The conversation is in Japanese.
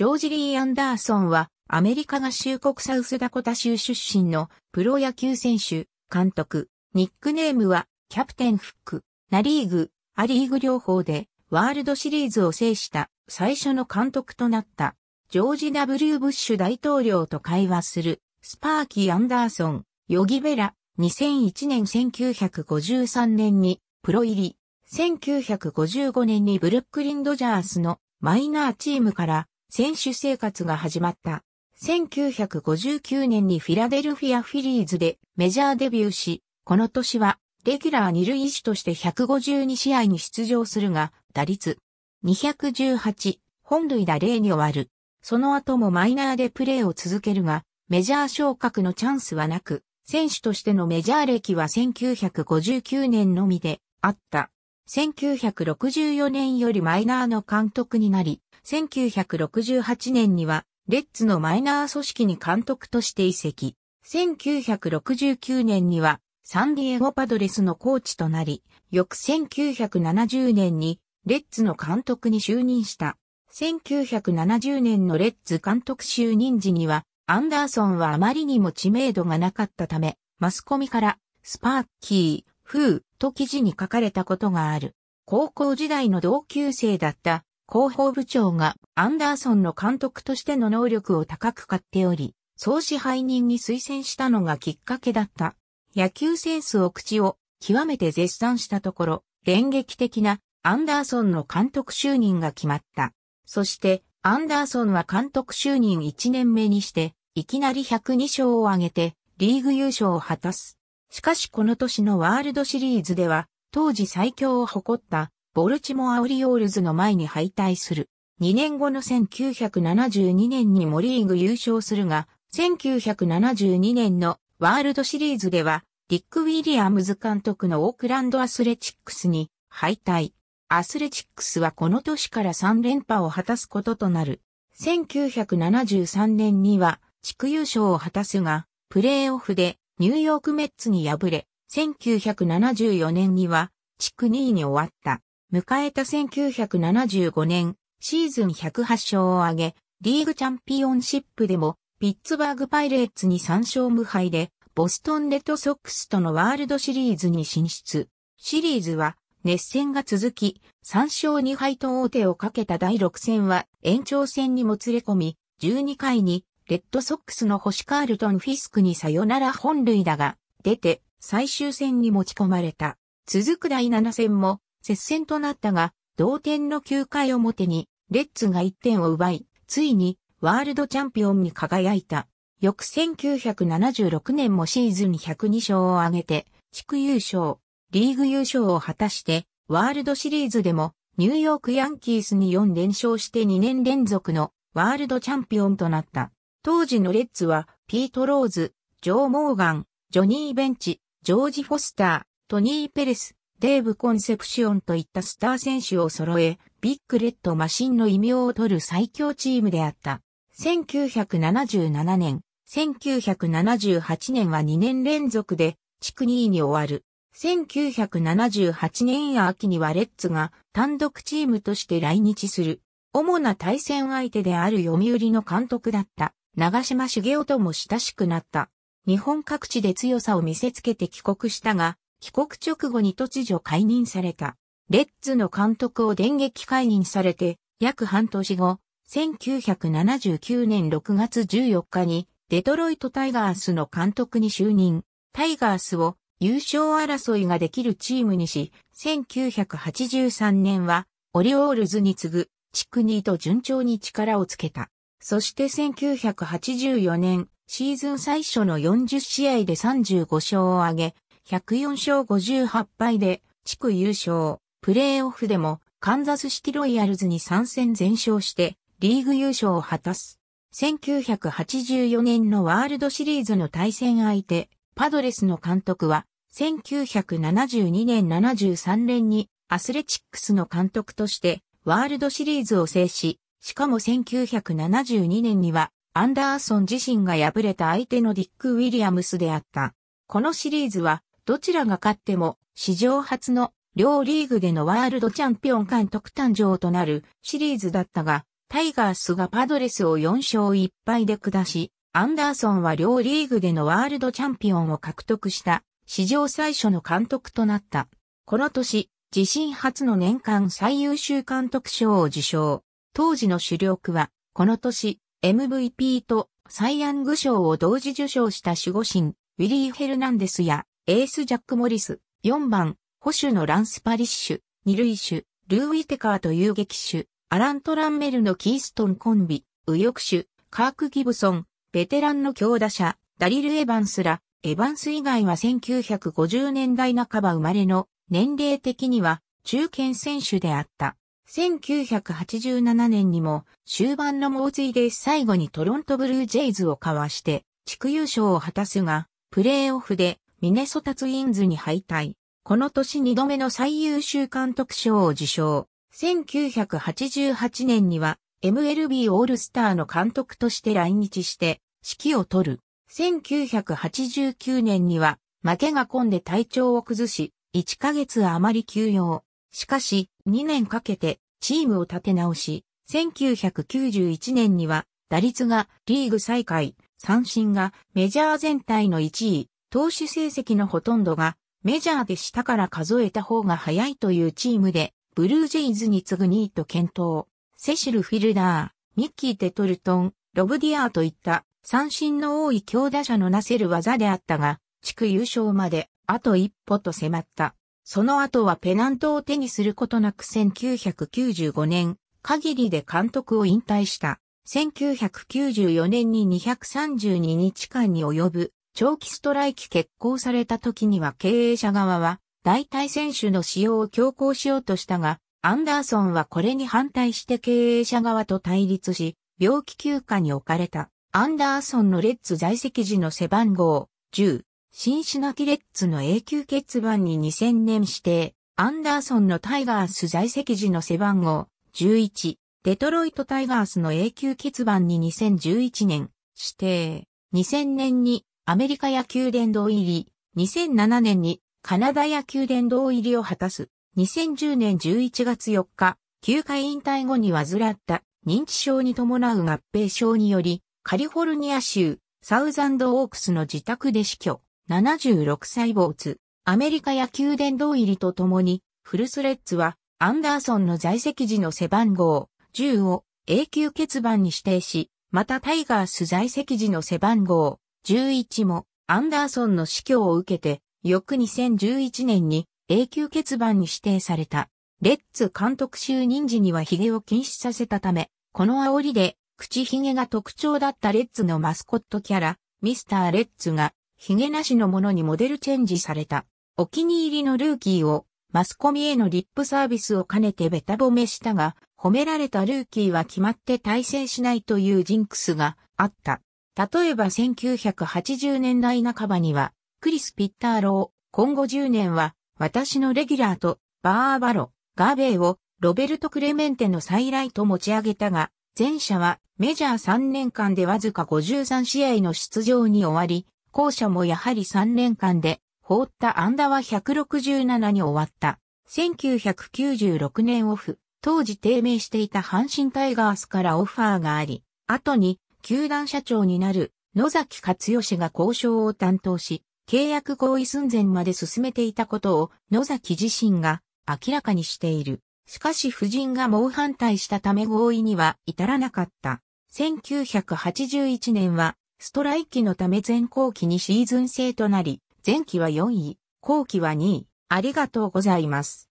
ジョージ・リー・アンダーソンは、アメリカ合衆国サウスダコタ州出身のプロ野球選手、監督、ニックネームは、キャプテンフック、ナリーグ、アリーグ両方で、ワールドシリーズを制した最初の監督となった、ジョージ・ W・ ブッシュ大統領と会話する、スパーキー・アンダーソン、ヨギ・ベラ、2001年1953年にプロ入り、1955年にブルックリン・ドジャースのマイナーチームから選手生活が始まった。1959年にフィラデルフィアフィリーズでメジャーデビューし、この年はレギュラー二塁手として152試合に出場するが、打率218、本塁打0に終わる。その後もマイナーでプレーを続けるが、メジャー昇格のチャンスはなく、選手としてのメジャー歴は1959年のみであった。1964年よりマイナーの監督になり、1968年には、レッツのマイナー組織に監督として移籍。1969年には、サンディエゴパドレスのコーチとなり、翌1970年に、レッツの監督に就任した。1970年のレッツ監督就任時には、アンダーソンはあまりにも知名度がなかったため、マスコミから、スパーキー、フーと記事に書かれたことがある。高校時代の同級生だった広報部長がアンダーソンの監督としての能力を高く買っており、総支配人に推薦したのがきっかけだった。野球センスを口を極めて絶賛したところ、電撃的なアンダーソンの監督就任が決まった。そして、アンダーソンは監督就任1年目にして、いきなり102勝を挙げて、リーグ優勝を果たす。しかしこの年のワールドシリーズでは、当時最強を誇ったボルチモア・オリオールズの前に敗退する。2年後の1972年にもリーグ優勝するが、1972年のワールドシリーズでは、ディック・ウィリアムズ監督のオークランドアスレチックスに敗退。アスレチックスはこの年から3連覇を果たすこととなる。1973年には地区優勝を果たすが、プレーオフでニューヨークメッツに敗れ、1974年には地区2位に終わった。迎えた1975年、シーズン108勝を挙げ、リーグチャンピオンシップでも、ピッツバーグパイレーツに3勝無敗で、ボストンレッドソックスとのワールドシリーズに進出。シリーズは、熱戦が続き、3勝2敗と王手をかけた第6戦は、延長戦にもつれ込み、12回に、レッドソックスの星カールトン・フィスクにさよなら本塁打が出て最終戦に持ち込まれた。続く第7戦も接戦となったが、同点の9回表に、レッツが1点を奪い、ついに、ワールドチャンピオンに輝いた。翌1976年もシーズン102勝を挙げて、地区優勝、リーグ優勝を果たして、ワールドシリーズでも、ニューヨークヤンキースに4連勝して2年連続のワールドチャンピオンとなった。当時のレッツは、ピート・ローズ、ジョー・モーガン、ジョニー・ベンチ、ジョージ・フォスター、トニー・ペレス、デーブ・コンセプシオンといったスター選手を揃え、ビッグレッドマシンの異名を取る最強チームであった。1977年、1978年は2年連続で地区2位に終わる。1978年秋にはレッツが単独チームとして来日する。主な対戦相手である読売の監督だった長島茂雄とも親しくなった。日本各地で強さを見せつけて帰国したが、帰国直後に突如解任された。レッズの監督を電撃解任されて、約半年後、1979年6月14日に、デトロイトタイガースの監督に就任。タイガースを優勝争いができるチームにし、1983年はオリオールズに次ぐ地区ニーと順調に力をつけた。そして1984年、シーズン最初の40試合で35勝を挙げ、104勝58敗で地区優勝。プレーオフでもカンザスシティロイヤルズに参戦全勝してリーグ優勝を果たす。1984年のワールドシリーズの対戦相手、パドレスの監督は、1972年73年にアスレチックスの監督としてワールドシリーズを制し、しかも1972年にはアンダーソン自身が敗れた相手のディック・ウィリアムスであった。このシリーズはどちらが勝っても史上初の両リーグでのワールドチャンピオン監督誕生となるシリーズだったが、タイガースがパドレスを4勝1敗で下し、アンダーソンは両リーグでのワールドチャンピオンを獲得した史上最初の監督となった。この年、自身初の年間最優秀監督賞を受賞。当時の主力は、この年、MVP とサイ・ヤング賞を同時受賞した守護神、ウィリー・ヘルナンデスや、エースジャック・モリス、4番、保守のランス・パリッシュ、二塁手、ルー・ウィテカーと遊撃手、アラン・トランメルのキーストンコンビ、右翼手、カーク・ギブソン、ベテランの強打者、ダリル・エヴァンスら、エヴァンス以外は1950年代半ば生まれの年齢的には中堅選手であった。1987年にも終盤の猛追で最後にトロントブルージェイズをかわして地区優勝を果たすが、プレーオフでミネソタツインズに敗退。この年2度目の最優秀監督賞を受賞。1988年には MLB オールスターの監督として来日して指揮を取る。1989年には負けが込んで体調を崩し、1ヶ月余り休養。しかし、2年かけてチームを立て直し、1991年には打率がリーグ最下位、三振がメジャー全体の1位、投手成績のほとんどがメジャーで下から数えた方が早いというチームで、ブルージェイズに次ぐ2位と検討。セシル・フィルダー、ミッキー・テトルトン、ロブディアーといった三振の多い強打者のなせる技であったが、地区優勝まであと一歩と迫った。その後はペナントを手にすることなく1995年、限りで監督を引退した。1994年に232日間に及ぶ長期ストライキ決行された時には経営者側は、代替選手の使用を強行しようとしたが、アンダーソンはこれに反対して経営者側と対立し、病気休暇に置かれた。アンダーソンのレッツ在籍時の背番号10、シンシナキレッツの永久欠番に2000年指定、アンダーソンのタイガース在籍時の背番号11、デトロイトタイガースの永久欠番に2011年指定、2000年にアメリカ野球殿堂入り、2007年にカナダ野球殿堂入りを果たす。2010年11月4日、球界引退後に患った認知症に伴う合併症により、カリフォルニア州サウザンドオークスの自宅で死去。76歳没。アメリカ野球殿堂入りとともに、フルスレッツは、アンダーソンの在籍時の背番号10を永久欠番に指定し、またタイガース在籍時の背番号11もアンダーソンの死去を受けて、翌2011年に永久欠番に指定された。レッツ監督就任時には髭を禁止させたため、この煽りで、口髭が特徴だったレッツのマスコットキャラ、ミスター・レッツが、髭なしのものにモデルチェンジされた。お気に入りのルーキーを、マスコミへのリップサービスを兼ねてベタ褒めしたが、褒められたルーキーは決まって対戦しないというジンクスがあった。例えば1980年代半ばには、クリス・ピッターロー、今後10年は、私のレギュラーと、バーバロ、ガーベイを、ロベルト・クレメンテの再来と持ち上げたが、前者は、メジャー3年間でわずか53試合の出場に終わり、後者もやはり3年間で、放った安打は167に終わった。1996年オフ、当時低迷していた阪神タイガースからオファーがあり、後に球団社長になる野崎勝義が交渉を担当し、契約合意寸前まで進めていたことを野崎自身が明らかにしている。しかし夫人が猛反対したため合意には至らなかった。1981年はストライキのため前後期にシーズン制となり、前期は4位、後期は2位。ありがとうございます。